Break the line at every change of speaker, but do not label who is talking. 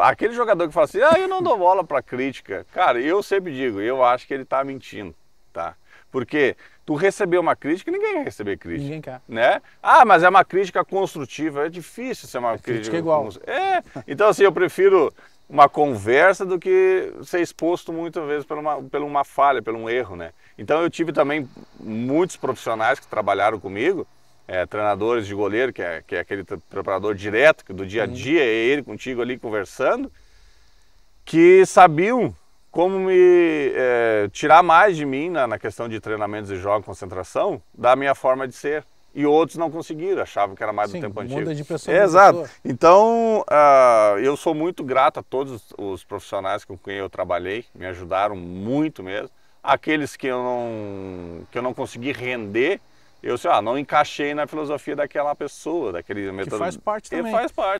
Aquele jogador que fala assim, ah, eu não dou bola para crítica. Cara, eu sempre digo, eu acho que ele está mentindo, tá? Porque tu receber uma crítica, ninguém quer receber crítica. Ninguém quer. Né? Ah, mas é uma crítica construtiva. É difícil ser uma é crítica. crítica igual. É. Então, assim, eu prefiro uma conversa do que ser exposto muitas vezes por uma, por uma falha, por um erro, né? Então, eu tive também muitos profissionais que trabalharam comigo é, treinadores de goleiro, que é, que é aquele preparador direto, que do dia a dia é ele contigo ali conversando, que sabiam como me é, tirar mais de mim na, na questão de treinamentos e jogos, concentração, da minha forma de ser. E outros não conseguiram, achavam que era mais Sim, do tempo muda antigo. de pessoa. É, exato. Pessoa. Então, uh, eu sou muito grato a todos os profissionais com quem eu trabalhei, me ajudaram muito mesmo. Aqueles que eu não, que eu não consegui render, eu sei lá, não encaixei na filosofia daquela pessoa, daquele método. Que faz parte também. faz parte.